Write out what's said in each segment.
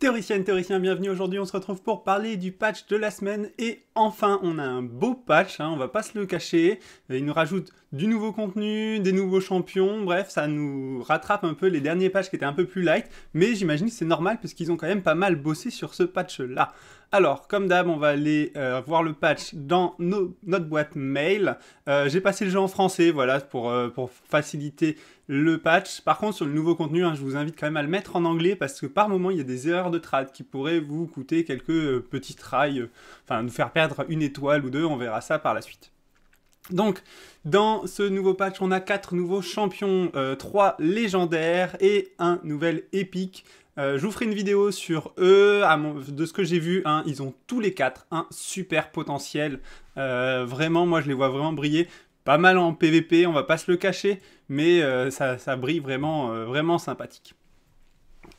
Théoricienne, théoricien, bienvenue. Aujourd'hui, on se retrouve pour parler du patch de la semaine. Et enfin, on a un beau patch, hein, on va pas se le cacher. Euh, il nous rajoute du nouveau contenu, des nouveaux champions, bref, ça nous rattrape un peu les derniers pages qui étaient un peu plus light, mais j'imagine que c'est normal qu'ils ont quand même pas mal bossé sur ce patch-là. Alors, comme d'hab, on va aller euh, voir le patch dans notre boîte mail. Euh, j'ai passé le jeu en français, voilà, euh, pour, faciliter le patch. Par contre, sur le nouveau contenu, hein, je vous invite quand même à le mettre en anglais parce que par moment, il y a des erreurs de trad qui pourraient vous coûter quelques petits trails, enfin, nous faire perdre une étoile ou deux, on verra ça par la suite. Donc, dans ce nouveau patch, on a quatre nouveaux champions, 3 euh, légendaires et un nouvel épique. Euh, je vous ferai une vidéo sur eux, de ce que j'ai vu, hein, ils ont tous les quatre un super potentiel. Euh, vraiment, moi je les vois vraiment briller. Pas mal en PVP, on va pas se le cacher, mais ça, brille vraiment, vraiment sympathique.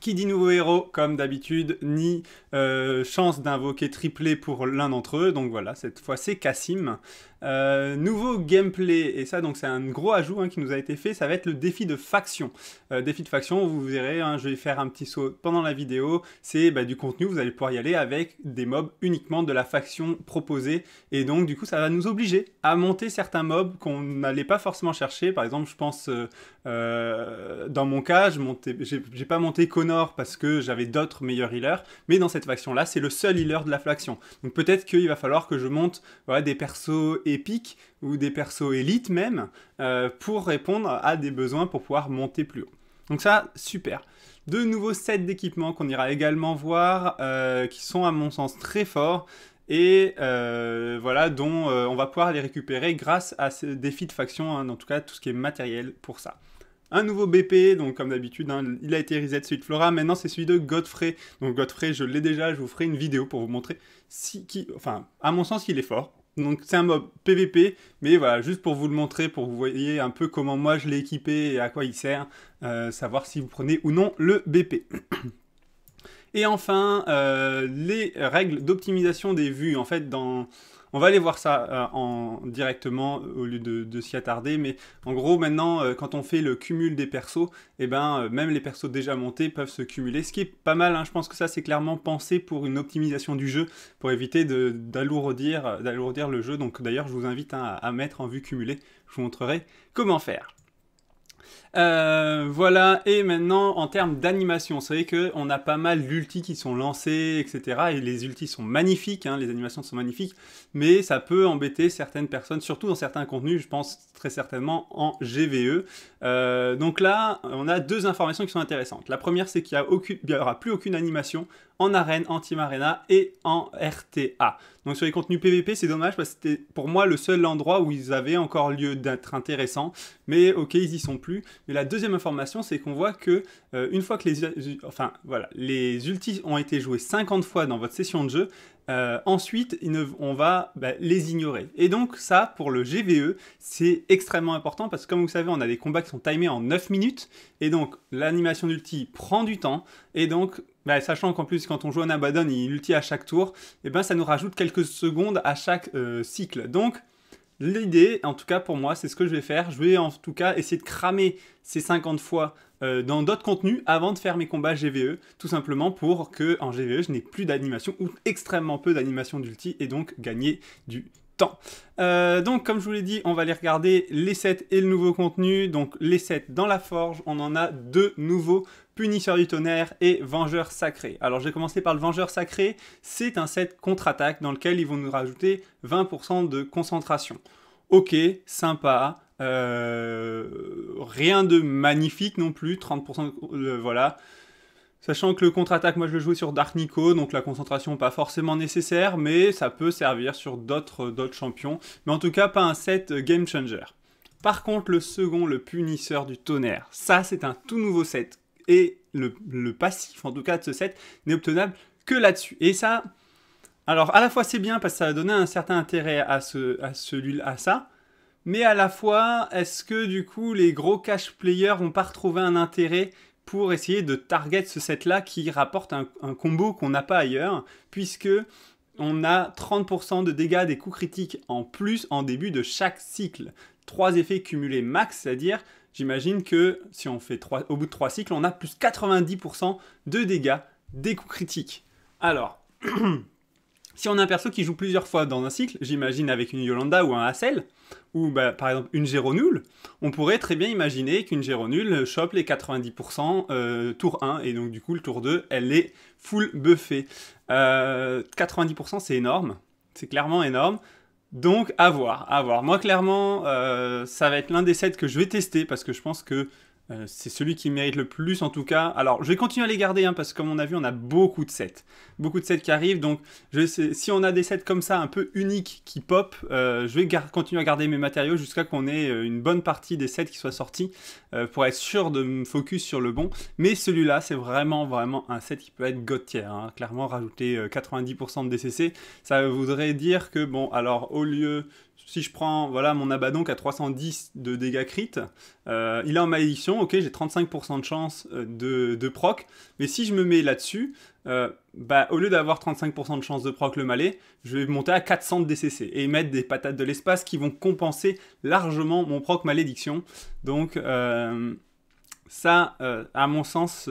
Qui dit nouveau héros, comme d'habitude, ni chance d'invoquer triplé pour l'un d'entre eux. Donc voilà, cette fois c'est Cassim. Euh, nouveau gameplay, et ça donc c'est un gros ajout hein, qui nous a été fait, ça va être le défi de faction. Euh, défi de faction, vous verrez, hein, je vais faire un petit saut pendant la vidéo, c'est bah, du contenu, vous allez pouvoir y aller avec des mobs uniquement de la faction proposée, et donc du coup ça va nous obliger à monter certains mobs qu'on n'allait pas forcément chercher, par exemple je pense euh, dans mon cas, je n'ai j'ai, pas monté Connor parce que j'avais d'autres meilleurs healers, mais dans cette faction là c'est le seul healer de la faction. Donc peut-être qu'il va falloir que je monte voilà, des persos et épiques ou des persos élites même euh, pour répondre à des besoins pour pouvoir monter plus haut. Donc ça, super. Deux nouveaux sets d'équipements qu'on ira également voir, euh, qui sont à mon sens très forts et euh, voilà, dont on va pouvoir les récupérer grâce à ce défi de faction, hein, en tout cas tout ce qui est matériel pour ça un nouveau BP, donc comme d'habitude, hein, il a été reset celui de Flora, maintenant c'est celui de Godfrey. Donc Godfrey, je l'ai déjà, je vous ferai une vidéo pour vous montrer si, qui, enfin, à mon sens, il est fort. Donc c'est un mob PVP, mais voilà, juste pour vous le montrer, pour que vous voyez un peu comment moi je l'ai équipé et à quoi il sert, euh, savoir si vous prenez ou non le BP. Et enfin, euh, les règles d'optimisation des vues. En fait, dans... on va aller voir ça euh, en... directement au lieu de, s'y attarder. Mais en gros, maintenant, euh, quand on fait le cumul des persos, eh ben, même les persos déjà montés peuvent se cumuler. Ce qui est pas mal, hein. je pense que ça, c'est clairement pensé pour une optimisation du jeu, pour éviter d'alourdir le jeu. Donc d'ailleurs, je vous invite hein, à mettre en vue cumulée. Je vous montrerai comment faire. Euh, voilà, et maintenant en termes d'animation, c'est vrai qu'on a pas mal d'ultis qui sont lancés, etc. Et les ultis sont magnifiques, hein, les animations sont magnifiques, mais ça peut embêter certaines personnes, surtout dans certains contenus, je pense très certainement en GVE. Euh, donc là, on a deux informations qui sont intéressantes. La première, c'est qu'il n'y aura plus aucune animation en arène, en team arena et en RTA. Donc sur les contenus PVP, c'est dommage parce que c'était pour moi le seul endroit où ils avaient encore lieu d'être intéressants. Mais ok, ils y sont plus. Mais la deuxième information, c'est qu'on voit que euh, une fois que les, enfin, voilà, les ultis ont été joués 50 fois dans votre session de jeu, euh, ensuite, on va bah, les ignorer. Et donc ça, pour le GVE, c'est extrêmement important parce que comme vous savez, on a des combats qui sont timés en 9 minutes. Et donc l'animation d'ulti prend du temps. Et donc, bah, sachant qu'en plus, quand on joue un Abaddon, il ulti à chaque tour, et eh ben, ça nous rajoute quelques secondes à chaque euh, cycle. Donc, L'idée, en tout cas pour moi, c'est ce que je vais faire. Je vais en tout cas essayer de cramer ces 50 fois euh, dans d'autres contenus avant de faire mes combats GVE, tout simplement pour que en GVE je n'ai plus d'animation ou extrêmement peu d'animation d'ulti et donc gagner du euh, donc comme je vous l'ai dit, on va aller regarder les sets et le nouveau contenu. Donc les sets dans la forge, on en a deux nouveaux, Punisseur du tonnerre et Vengeur sacré. Alors j'ai commencé par le Vengeur sacré, c'est un set contre-attaque dans lequel ils vont nous rajouter 20% de concentration. Ok, sympa, euh, rien de magnifique non plus, 30% de, euh, voilà. Sachant que le contre-attaque, moi je le joue sur Dark Nico, donc la concentration pas forcément nécessaire, mais ça peut servir sur d'autres euh, champions. Mais en tout cas, pas un set euh, game changer. Par contre, le second, le punisseur du tonnerre, ça c'est un tout nouveau set. Et le, passif, en tout cas, de ce set n'est obtenable que là-dessus. Et ça, alors à la fois c'est bien parce que ça a donné un certain intérêt à, ce, à, celui, à ça, mais à la fois, est-ce que du coup les gros cash players n'ont pas retrouvé un intérêt pour essayer de target ce set-là qui rapporte un, combo qu'on n'a pas ailleurs, puisque on a 30% de dégâts des coups critiques en plus en début de chaque cycle. Trois effets cumulés max, c'est-à-dire, j'imagine que si on fait au bout de trois cycles, on a plus 90% de dégâts des coups critiques. Alors, si on a un perso qui joue plusieurs fois dans un cycle, j'imagine avec une Yolanda ou un Hassel, ou bah, par exemple une Géronule, on pourrait très bien imaginer qu'une Géronule chope les 90% euh, tour 1, et donc du coup le tour 2, elle est full buffée. 90% euh, c'est énorme, c'est clairement énorme. Donc à voir, à voir. Moi clairement, euh, ça va être l'un des sets que je vais tester parce que je pense que euh, c'est celui qui mérite le plus en tout cas. Alors je vais continuer à les garder hein, parce que comme on a vu on a beaucoup de sets. Beaucoup de sets qui arrivent donc je si on a des sets comme ça un peu uniques qui pop, euh, je vais continuer à garder mes matériaux jusqu'à qu'on ait euh, une bonne partie des sets qui soient sortis pour être sûr de me focus sur le bon. Mais celui-là c'est vraiment vraiment un set qui peut être god hein. Clairement rajouter 90% de DCC ça voudrait dire que bon alors au lieu si je prends voilà mon Abaddon qui a 310 de dégâts crit, euh, il est en malédiction, ok, j'ai 35% de chance euh, de, proc, mais si je me mets là-dessus, euh, bah, au lieu d'avoir 35% de chance de proc le malais, je vais monter à 400 de DCC et mettre des patates de l'espace qui vont compenser largement mon proc malédiction. Donc ça, à mon sens,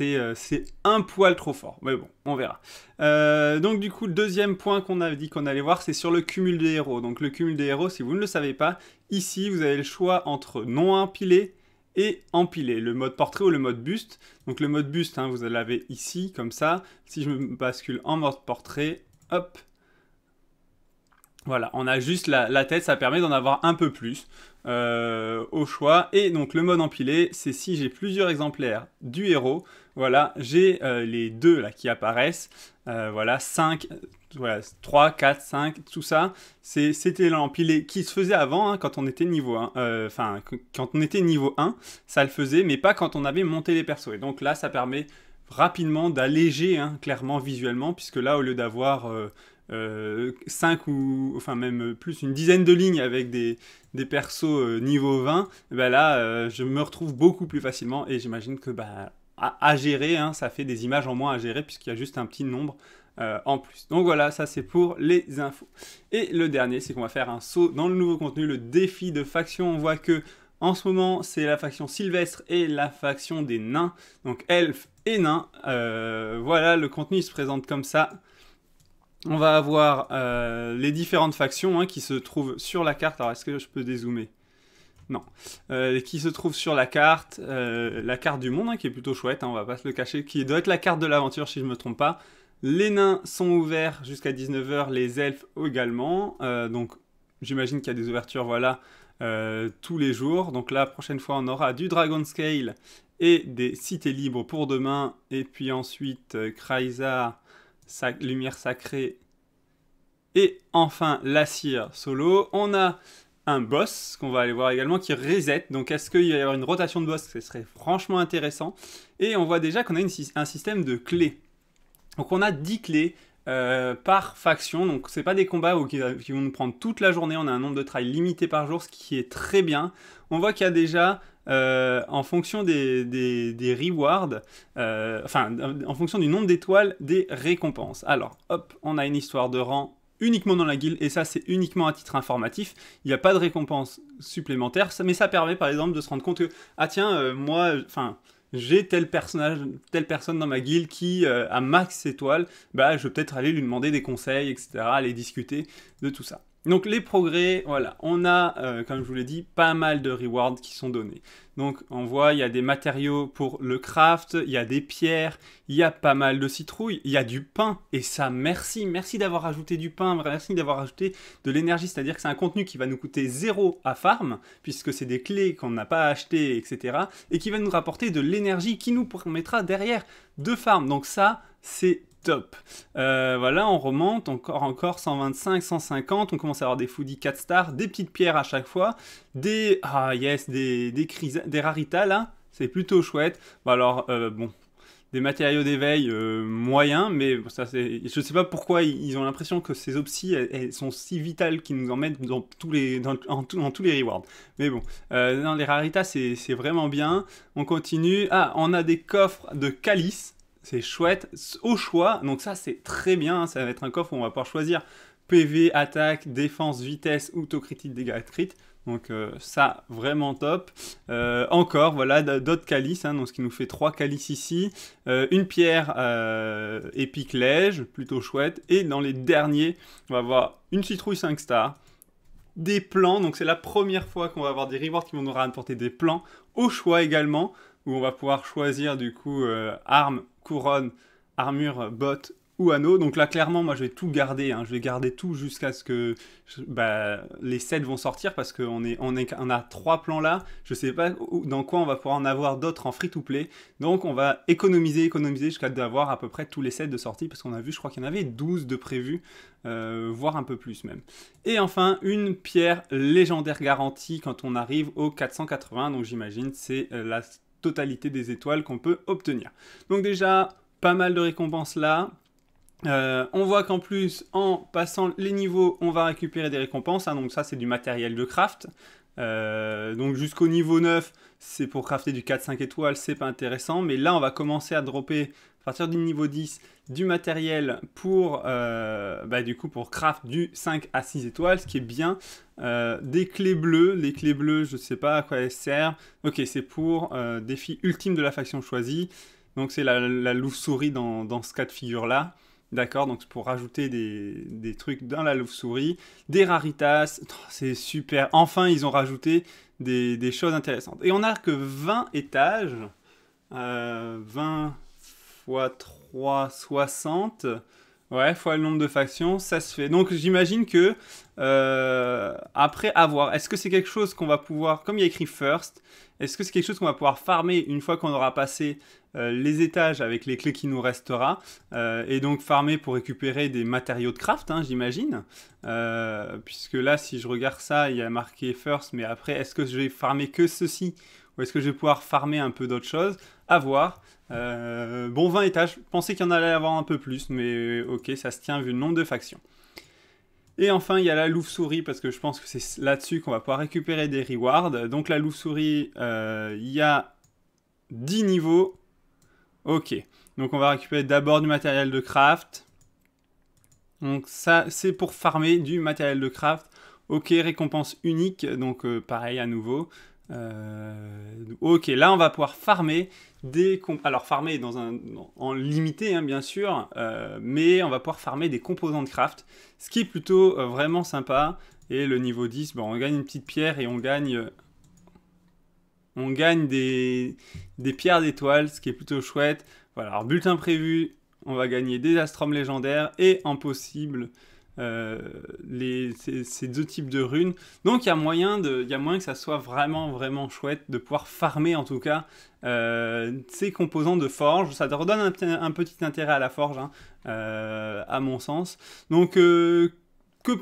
euh, c'est un poil trop fort. Mais bon, on verra. Euh, donc du coup, le deuxième point qu'on a dit qu'on allait voir, c'est sur le cumul des héros. Donc le cumul des héros, si vous ne le savez pas, ici, vous avez le choix entre non empilé et empilé, le mode portrait ou le mode buste. Donc le mode buste, hein, vous l'avez ici, comme ça. Si je me bascule en mode portrait, hop, voilà, on a juste la tête, ça permet d'en avoir un peu plus. Euh, au choix. Et donc le mode empilé, c'est si j'ai plusieurs exemplaires du héros, voilà, j'ai euh, les deux là qui apparaissent, euh, voilà, 5, 3, 4, 5, tout ça, c'était l'empilé qui se faisait avant, hein, quand on était niveau 1, enfin, quand on était niveau 1, ça le faisait, mais pas quand on avait monté les persos. Et donc là, ça permet rapidement d'alléger, hein, clairement, visuellement, puisque là, au lieu d'avoir... 5 euh, ou enfin même plus une dizaine de lignes avec des, des persos euh, niveau 20, bah là euh, je me retrouve beaucoup plus facilement et j'imagine que bah, à, gérer, hein, ça fait des images en moins à gérer puisqu'il y a juste un petit nombre en plus. Donc voilà, ça c'est pour les infos. Et le dernier, c'est qu'on va faire un saut dans le nouveau contenu, le défi de faction. On voit que en ce moment, c'est la faction sylvestre et la faction des nains, donc elfes et nains. voilà, le contenu se présente comme ça on va avoir euh, les différentes factions hein, qui se trouvent sur la carte. Alors, est-ce que je peux dézoomer Non. Euh, qui se trouvent sur la carte, euh, la carte du monde, hein, qui est plutôt chouette, on hein, on va pas se le cacher, qui doit être la carte de l'aventure, si je ne me trompe pas. Les nains sont ouverts jusqu'à 19h, les elfes également. donc, j'imagine qu'il y a des ouvertures, voilà, tous les jours. Donc, la prochaine fois, on aura du Dragon Scale et des cités libres pour demain. Et puis ensuite, Kraizar lumière sacrée. Et enfin, la cire solo. On a un boss qu'on va aller voir également qui reset. Donc est-ce qu'il va y avoir une rotation de boss Ce serait franchement intéressant. Et on voit déjà qu'on a un système de clés. Donc on a 10 clés euh, par faction. Donc c'est pas des combats qui, qui, vont nous prendre toute la journée. On a un nombre de trails limité par jour, ce qui est très bien. On voit qu'il y a déjà euh, en fonction des, des, rewards, euh, enfin, en fonction du nombre d'étoiles, des récompenses. Alors, hop, on a une histoire de rang uniquement dans la guilde, et ça c'est uniquement à titre informatif, il n'y a pas de récompense supplémentaire, mais ça permet par exemple de se rendre compte que, ah tiens, euh, moi, enfin, j'ai tel personnage, telle personne dans ma guilde qui a max étoiles, bah je vais peut-être aller lui demander des conseils, etc., aller discuter de tout ça. Donc les progrès, voilà, on a, euh, comme je vous l'ai dit, pas mal de rewards qui sont donnés. Donc on voit, il y a des matériaux pour le craft, il y a des pierres, il y a pas mal de citrouilles, il y a du pain. Et ça, merci, merci d'avoir ajouté du pain, merci d'avoir ajouté de l'énergie. C'est-à-dire que c'est un contenu qui va nous coûter zéro à farm, puisque c'est des clés qu'on n'a pas achetées, etc. Et qui va nous rapporter de l'énergie qui nous permettra derrière de farm. Donc ça, c'est Top. Euh, voilà, on remonte encore, encore 125, 150. On commence à avoir des foodies 4 stars, des petites pierres à chaque fois, des ah yes, des des raritas là. C'est plutôt chouette. Bah, alors euh, bon, des matériaux d'éveil euh, moyens, mais ça c'est, je sais pas pourquoi ils ont l'impression que ces opsies sont si vitales qu'ils nous en mettent dans tous les dans, tous les rewards. Mais bon, les raritas c'est, vraiment bien. On continue. Ah, on a des coffres de calice. C'est chouette. Au choix, donc ça c'est très bien. Hein, ça va être un coffre où on va pouvoir choisir PV, attaque, défense, vitesse, critique, dégâts crit. Donc euh, ça, vraiment top. Euh, encore, voilà, d'autres calices, hein, donc ce qui nous fait trois calices ici. Euh, une pierre épique lège, plutôt chouette. Et dans les derniers, on va avoir une citrouille 5 stars, des plans. Donc c'est la première fois qu'on va avoir des rewards qui vont nous rapporter des plans. Au choix également où on va pouvoir choisir du coup euh, arme, couronne, armure, bottes ou anneau. Donc là, clairement, moi, je vais tout garder. Hein. Je vais garder tout jusqu'à ce que bah, les sets vont sortir parce qu'on est, on a trois plans là. Je ne sais pas dans quoi on va pouvoir en avoir d'autres en free-to-play. Donc on va économiser, économiser jusqu'à d'avoir à peu près tous les sets de sortie parce qu'on a vu, je crois qu'il y en avait 12 de prévus, euh, voire un peu plus même. Et enfin, une pierre légendaire garantie quand on arrive au 480. Donc j'imagine c'est euh, la totalité des étoiles qu'on peut obtenir. Donc déjà, pas mal de récompenses là. Euh, on voit qu'en plus, en passant les niveaux, on va récupérer des récompenses. Hein. donc ça, c'est du matériel de craft. Euh, donc jusqu'au niveau 9, c'est pour crafter du 4-5 étoiles, c'est pas intéressant. Mais là, on va commencer à dropper à partir du niveau 10 du matériel pour, euh, bah, du coup, pour craft du 5 à 6 étoiles, ce qui est bien. Euh, des clés bleues, les clés bleues, je sais pas à quoi elles servent. Ok, c'est pour euh, défi ultime de la faction choisie. Donc c'est la, la louve-souris dans, ce cas de figure-là. D'accord Donc c'est pour rajouter des, trucs dans la Louve-souris, des raritas, oh, c'est super. Enfin, ils ont rajouté des, choses intéressantes. Et on n'a que 20 étages, 20 x 3, 60. Ouais, fois le nombre de factions, ça se fait. Donc j'imagine que euh, après avoir, est-ce que c'est quelque chose qu'on va pouvoir, comme il y a écrit first, est-ce que c'est quelque chose qu'on va pouvoir farmer une fois qu'on aura passé euh, les étages avec les clés qui nous restera euh, et donc farmer pour récupérer des matériaux de craft, hein, j'imagine. puisque là, si je regarde ça, il y a marqué first, mais après, est-ce que je vais farmer que ceci ou est-ce que je vais pouvoir farmer un peu d'autres choses À voir. Euh, bon, 20 étages, je pensais qu'il y en allait avoir un peu plus, mais ok, ça se tient vu le nombre de factions. Et enfin, il y a la louve-souris, parce que je pense que c'est là-dessus qu'on va pouvoir récupérer des rewards. Donc la louve-souris, euh, il y a 10 niveaux. Ok, donc on va récupérer d'abord du matériel de craft. Donc ça, c'est pour farmer du matériel de craft. Ok, récompense unique, donc euh, pareil à nouveau. Euh, ok, là on va pouvoir farmer des alors farmer dans un en limité hein, bien sûr, euh, mais on va pouvoir farmer des composants de craft, ce qui est plutôt euh, vraiment sympa. Et le niveau 10, bon, on gagne une petite pierre et on gagne on gagne des, des pierres d'étoiles, ce qui est plutôt chouette. Voilà, alors bulletin prévu, on va gagner des astroms légendaires et impossible euh, les, ces, deux types de runes. Donc il y a moyen que ça soit vraiment vraiment chouette de pouvoir farmer en tout cas euh, ces composants de forge. Ça te redonne un, petit intérêt à la forge, hein, euh, à mon sens. Donc que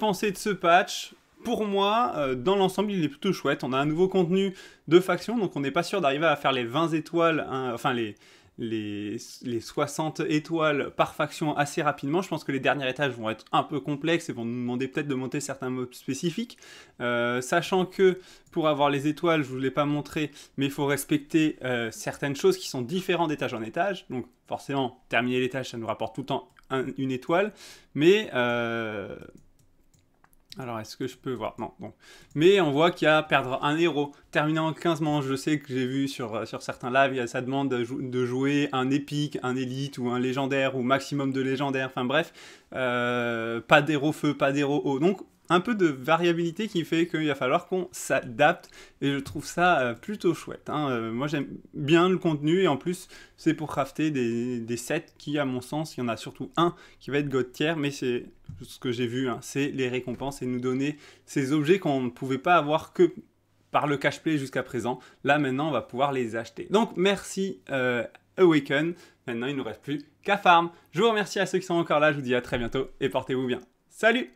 penser de ce patch pour moi, dans l'ensemble, il est plutôt chouette. On a un nouveau contenu de faction, donc on n'est pas sûr d'arriver à faire les 20 étoiles, hein, enfin les, les, les 60 étoiles par faction assez rapidement. Je pense que les derniers étages vont être un peu complexes et vont nous demander peut-être de monter certains mobs spécifiques. Euh, sachant que pour avoir les étoiles, je ne vous l'ai pas montré, mais il faut respecter euh, certaines choses qui sont différentes d'étage en étage. Donc forcément, terminer l'étage, ça nous rapporte tout le temps une étoile. Mais... Euh, alors, est-ce que je peux voir Non, bon. Mais on voit qu'il y a perdre un héros. Terminant en 15 manches, je sais que j'ai vu sur, euh, sur certains lives, ça demande de jouer un épique, un élite ou un légendaire ou maximum de légendaire. Enfin bref, euh, pas d'héros feu, pas d'héros eau. Donc, un peu de variabilité qui fait qu'il va falloir qu'on s'adapte et je trouve ça euh, plutôt chouette. Hein. Euh, moi j'aime bien le contenu et en plus c'est pour crafter des, sets qui à mon sens il y en a surtout un qui va être tier, mais c'est ce que j'ai vu, hein, c'est les récompenses et nous donner ces objets qu'on ne pouvait pas avoir que par le cash play jusqu'à présent. Là maintenant on va pouvoir les acheter. Donc merci euh, Awaken, maintenant il ne nous reste plus qu'à farm. Je vous remercie à ceux qui sont encore là, je vous dis à très bientôt et portez-vous bien. Salut